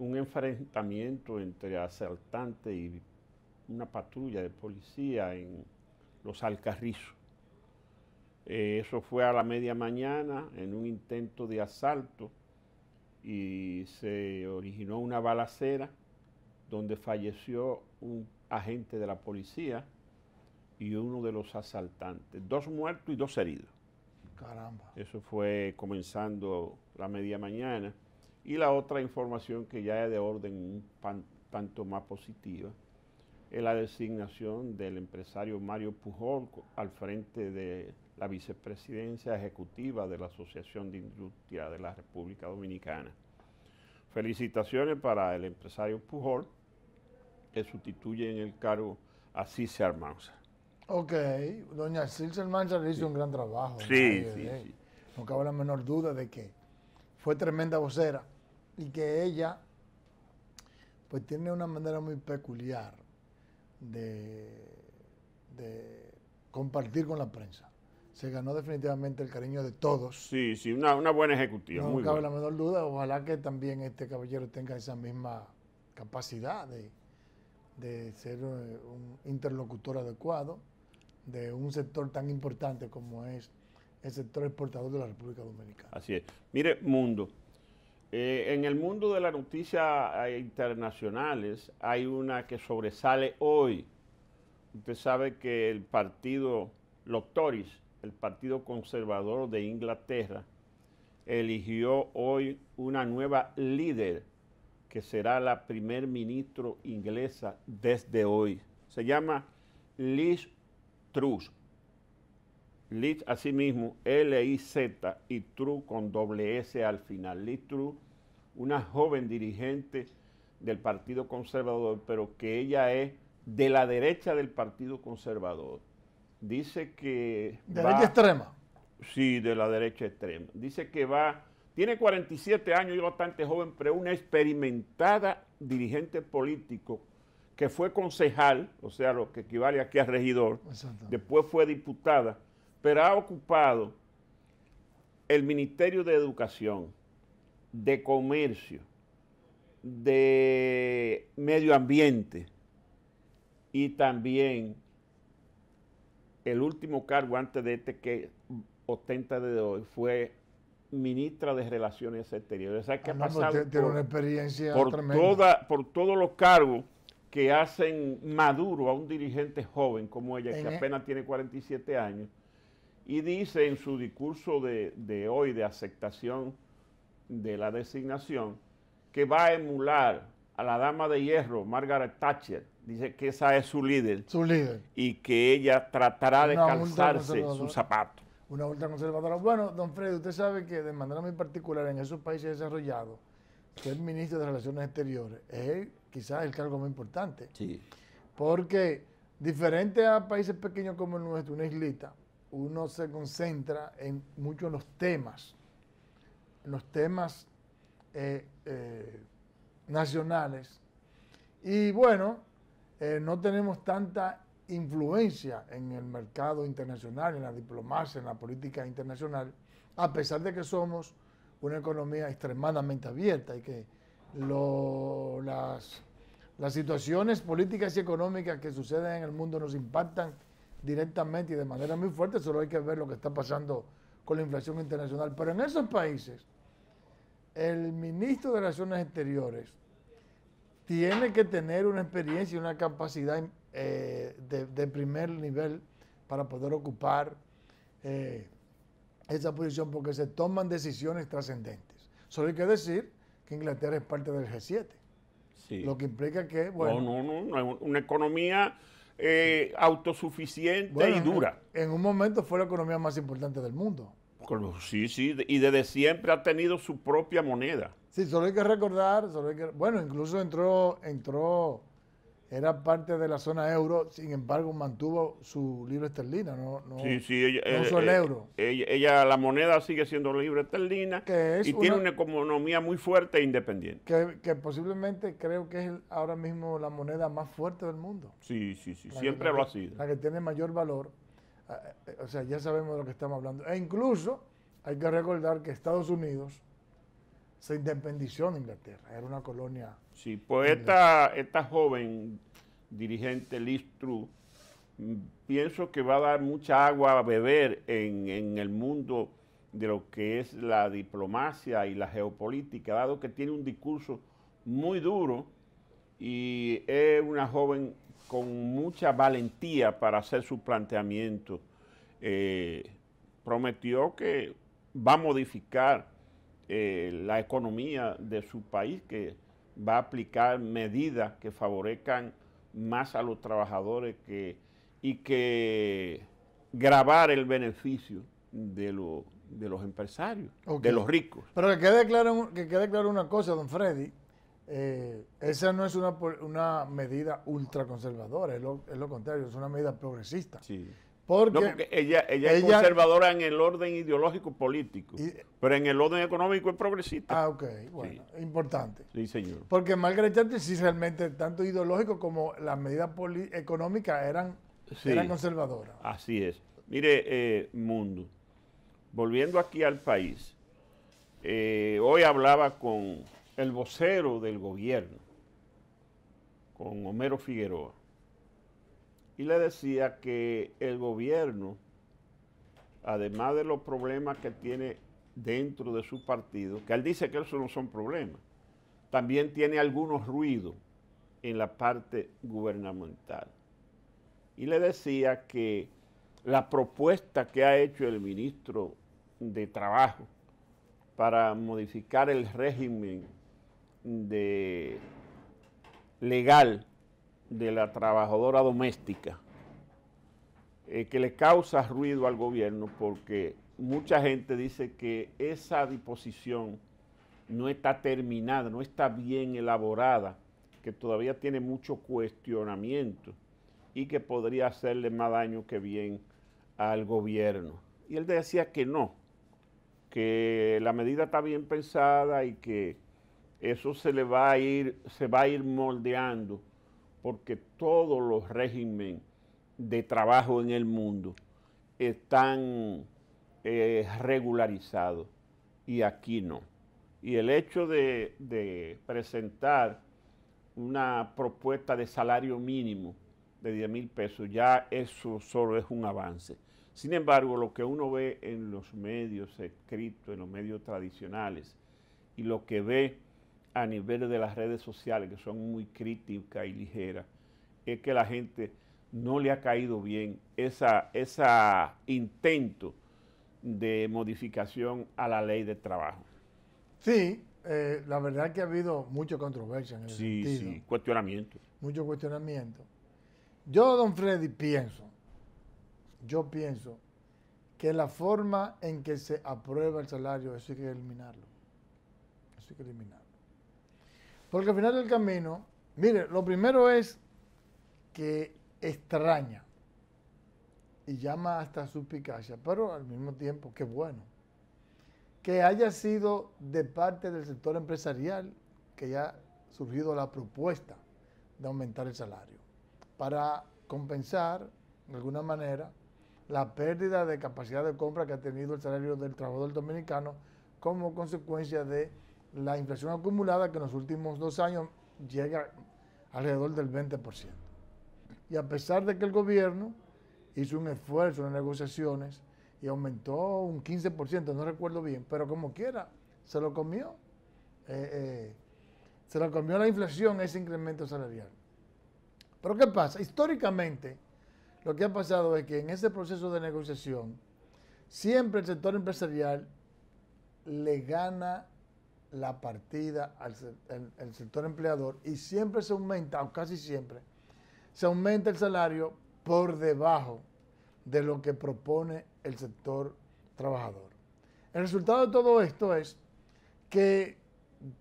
un enfrentamiento entre asaltantes y una patrulla de policía en los Alcarrizos. Eh, eso fue a la media mañana en un intento de asalto y se originó una balacera donde falleció un agente de la policía y uno de los asaltantes. Dos muertos y dos heridos. Caramba. Eso fue comenzando la media mañana. Y la otra información que ya es de orden un tanto más positiva es la designación del empresario Mario Pujol al frente de la vicepresidencia ejecutiva de la Asociación de Industria de la República Dominicana. Felicitaciones para el empresario Pujol, que sustituye en el cargo a César Armanza. Ok, doña César Armanza le hizo un gran trabajo. sí, sí, No cabe la menor duda de que fue tremenda vocera y que ella pues tiene una manera muy peculiar de, compartir con la prensa. Se ganó definitivamente el cariño de todos. Sí, sí, una, buena ejecutiva. No cabe la menor duda. Ojalá que también este caballero tenga esa misma capacidad de, de ser eh, un interlocutor adecuado de un sector tan importante como es el sector exportador de la República Dominicana. Así es. Mire, Mundo, eh, en el mundo de las noticias eh, internacionales hay una que sobresale hoy. Usted sabe que el partido, los Tories, el Partido Conservador de Inglaterra, eligió hoy una nueva líder que será la primer ministro inglesa desde hoy. Se llama Liz Truss. Liz, asimismo, L-I-Z y True con doble S al final. Liz True, una joven dirigente del Partido Conservador, pero que ella es de la derecha del Partido Conservador. Dice que... ¿Derecha extrema? Sí, de la derecha extrema. Dice que va... Tiene 47 años y bastante joven, pero una experimentada dirigente político que fue concejal, o sea, lo que equivale aquí a regidor, después fue diputada pero ha ocupado el Ministerio de Educación, de Comercio, de Medio Ambiente y también el último cargo antes de este que ostenta de hoy fue ministra de Relaciones Exteriores. O ha pasado por, por todos los cargos que hacen maduro a un dirigente joven como ella, que e- apenas tiene 47 años y dice en su discurso de, hoy de aceptación de la designación que va a emular a la dama de hierro, Margaret Thatcher, dice que esa es su líder. Su líder. Y que ella tratará de calzarse sus zapato. Una conservadora. Bueno, don Freddy, usted sabe que de manera muy particular en esos países desarrollados, ser el ministro de Relaciones Exteriores es quizás el cargo más importante. Sí. Porque diferente a países pequeños como el nuestro, una islita, uno se concentra en mucho en los temas, en los temas eh, eh, nacionales. Y bueno, eh, no tenemos tanta influencia en el mercado internacional, en la diplomacia, en la política internacional, a pesar de que somos una economía extremadamente abierta y que las situaciones políticas y económicas que suceden en el mundo nos impactan directamente y de manera muy fuerte, solo hay que ver lo que está pasando con la inflación internacional. Pero en esos países, el ministro de Relaciones Exteriores tiene que tener una experiencia y una capacidad eh, de, primer nivel para poder ocupar eh, esa posición, porque se toman decisiones trascendentes. Solo hay que decir que Inglaterra es parte del G7, sí. lo que implica que, bueno... No, no, no, una economía eh, autosuficiente y dura. En, un momento fue la economía más importante del mundo. Sí, sí, y desde siempre ha tenido su propia moneda. Sí, solo hay que recordar, solo que, bueno, incluso entró, entró era parte de la zona euro, sin embargo mantuvo su libre esterlina, no, no, eh, el eh, euro. Ella, la moneda sigue siendo libre esterlina y tiene una economía muy fuerte e independiente. Que, posiblemente creo que es ahora mismo la moneda más fuerte del mundo. Sí, sí, sí, siempre lo ha sido. La que tiene mayor valor, eh, o sea, ya sabemos de lo que estamos hablando. E incluso hay que recordar que Estados Unidos se independizó de Inglaterra, era una colonia. Sí, pues esta, joven dirigente Liz True, mm, pienso que va a dar mucha agua a beber en, el mundo de lo que es la diplomacia y la geopolítica, dado que tiene un discurso muy duro y es una joven con mucha valentía para hacer su planteamiento. Eh, prometió que va a modificar eh, la economía de su país, que va a aplicar medidas que favorezcan más a los trabajadores que, y que grabar el beneficio de, de los empresarios, de los ricos. Pero que quede claro, que una cosa, don Freddy, eh, esa no es una, medida ultraconservadora, es lo, es lo contrario, es una medida progresista. Sí. Porque, no, porque ella, ella, es conservadora en el orden ideológico político, pero en el orden económico es progresista. Ah, ok, bueno, importante. Sí, señor. Porque Margaret si sí realmente, tanto ideológico como las medidas económicas eran, conservadoras. Así es. Mire, eh, mundo, volviendo aquí al país, eh, hoy hablaba con el vocero del gobierno, con Homero Figueroa, y le decía que el gobierno, además de los problemas que tiene dentro de su partido, que él dice que esos no son problemas, también tiene algunos ruidos en la parte gubernamental. Y le decía que la propuesta que ha hecho el ministro de Trabajo para modificar el régimen de legal de la trabajadora doméstica, eh, que le causa ruido al gobierno porque mucha gente dice que esa disposición no está terminada, no está bien elaborada, que todavía tiene mucho cuestionamiento y que podría hacerle más daño que bien al gobierno. Y él decía que no, que la medida está bien pensada y que eso se le va a ir, se va a ir moldeando porque todos los regímenes de trabajo en el mundo están eh, regularizados y aquí no. Y el hecho de, de presentar una propuesta de salario mínimo de 10 mil pesos, ya eso solo es un avance. Sin embargo, lo que uno ve en los medios escritos, en los medios tradicionales, y lo que ve a nivel de las redes sociales, que son muy críticas y ligeras, es que la gente no le ha caído bien ese intento de modificación a la ley de trabajo. Sí, eh, la verdad que ha habido mucha controversia en el sentido. Sí, cuestionamiento. Mucho cuestionamiento. Yo, don Freddy, pienso, yo pienso que la forma en que se aprueba el salario, eso hay que eliminarlo. Eso hay que eliminarlo. Porque al final del camino, mire, lo primero es que extraña y llama hasta suspicacia, pero al mismo tiempo, qué bueno. Que haya sido de parte del sector empresarial que haya surgido la propuesta de aumentar el salario para compensar, de alguna manera, la pérdida de capacidad de compra que ha tenido el salario del trabajador dominicano como consecuencia de la inflación acumulada que en los últimos dos años llega alrededor del 20%. Y a pesar de que el gobierno hizo un esfuerzo en negociaciones y aumentó un 15%, no recuerdo bien, pero como quiera, se lo comió. Eh, eh, se lo comió la inflación ese incremento salarial. Pero ¿qué pasa? Históricamente, lo que ha pasado es que en ese proceso de negociación, siempre el sector empresarial le gana la partida al sector empleador y siempre se aumenta, o casi siempre, se aumenta el salario por debajo de lo que propone el sector trabajador. El resultado de todo esto es que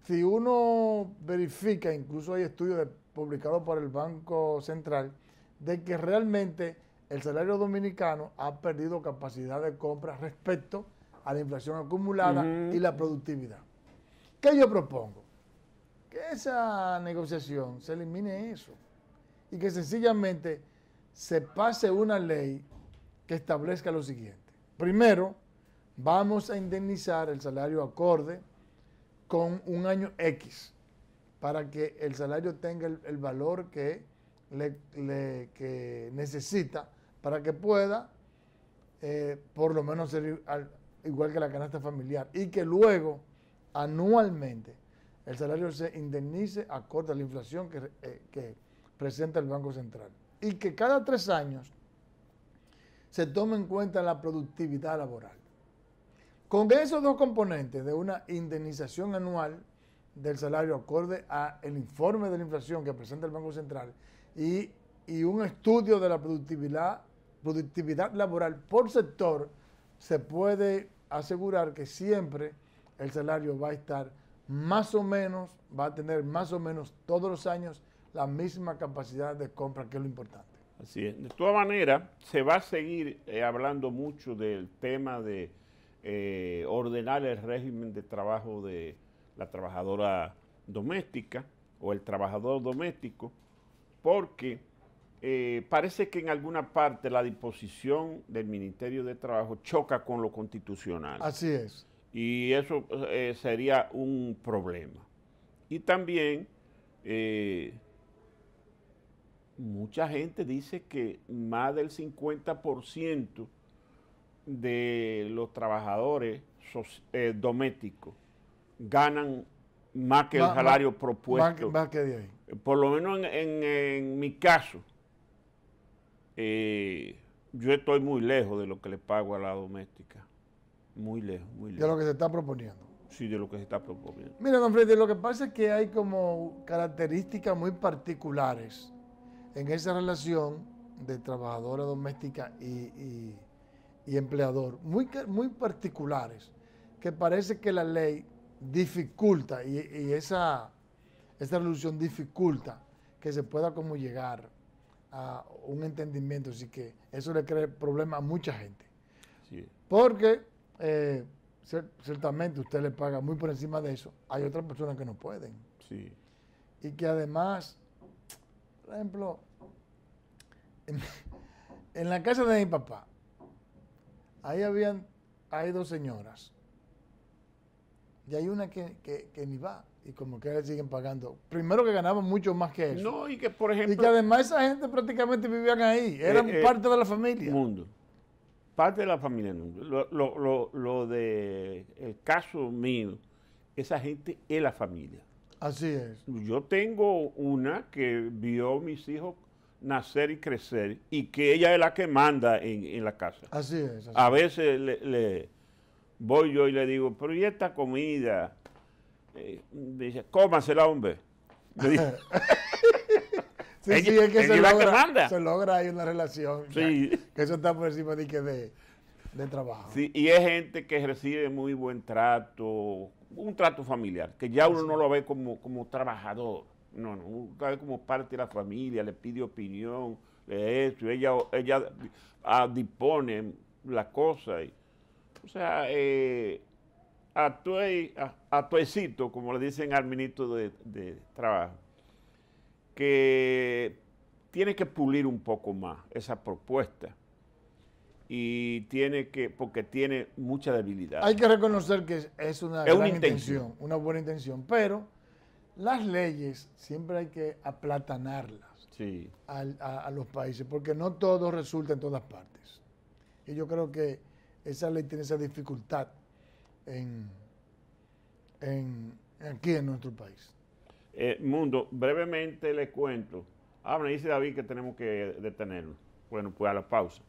si uno verifica, incluso hay estudios publicados por el Banco Central, de que realmente el salario dominicano ha perdido capacidad de compra respecto a la inflación acumulada y la productividad. ¿Qué yo propongo? Que esa negociación se elimine eso y que sencillamente se pase una ley que establezca lo siguiente. Primero, vamos a indemnizar el salario acorde con un año X para que el salario tenga el, valor que, necesita para que pueda eh, por lo menos ser igual que la canasta familiar y que luego anualmente el salario se indemnice acorde a la inflación eh, que, presenta el Banco Central. Y que cada tres años se tome en cuenta la productividad laboral. Con esos dos componentes de una indemnización anual del salario acorde al informe de la inflación que presenta el Banco Central y, un estudio de la productividad, productividad laboral por sector, se puede asegurar que siempre el salario va a estar más o menos, va a tener más o menos todos los años la misma capacidad de compra, que es lo importante. Así es. De todas maneras, se va a seguir eh, hablando mucho del tema de eh, ordenar el régimen de trabajo de la trabajadora doméstica o el trabajador doméstico, porque eh, parece que en alguna parte la disposición del Ministerio de Trabajo choca con lo constitucional. Así es y eso eh, sería un problema. Y también eh, mucha gente dice que más del 50% de los trabajadores eh, domésticos ganan más que el salario propuesto. Más, que Por lo menos en mi caso, yo estoy muy lejos de lo que le pago a la doméstica. Muy lejos, muy lejos. De lo que se está proponiendo. Sí, de lo que se está proponiendo. Mira, don Freddy, lo que pasa es que hay como características muy particulares en esa relación de trabajadora doméstica y, y, empleador, muy, muy particulares, que parece que la ley dificulta y, esa, esa resolución dificulta que se pueda como llegar a un entendimiento, así que eso le crea problemas a mucha gente. Sí. Porque eh, ciertamente usted le paga muy por encima de eso. Hay otras personas que no pueden. Sí. Y que además, por ejemplo, en, la casa de mi papá, ahí habían, hay dos señoras. Y hay una que, que, ni va y como que le siguen pagando. Primero que ganaban mucho más que eso. y que por ejemplo... que además esa gente prácticamente vivían ahí, eh, eran eh, parte de la familia. Mundo parte de la familia Lo, lo, de el caso mío, esa gente es la familia. Así es. Yo tengo una que vio mis hijos nacer y crecer y que ella es la que manda en, la casa. Así es. a veces le, voy yo y le digo, pero ¿y esta comida? Eh, dice, cómasela, hombre. Me que, se logra, se logra, hay una relación. que eso está por encima de, que de, trabajo. Sí, y es gente que recibe muy buen trato, un trato familiar, que ya uno no lo ve como, como trabajador. No, no, uno lo ve como parte de la familia, le pide opinión, le ella, ella dispone la cosa. o sea, eh, a, tu, como le dicen al ministro de Trabajo que tiene que pulir un poco más esa propuesta y tiene que, porque tiene mucha debilidad. Hay que reconocer que es una gran intención. una buena intención, pero las leyes siempre hay que aplatanarlas a, los países, porque no todo resulta en todas partes. Y yo creo que esa ley tiene esa dificultad en, en, aquí en nuestro país. Eh, mundo, brevemente le cuento. Ah, me dice David que tenemos que detenerlo. Bueno, pues a la pausa.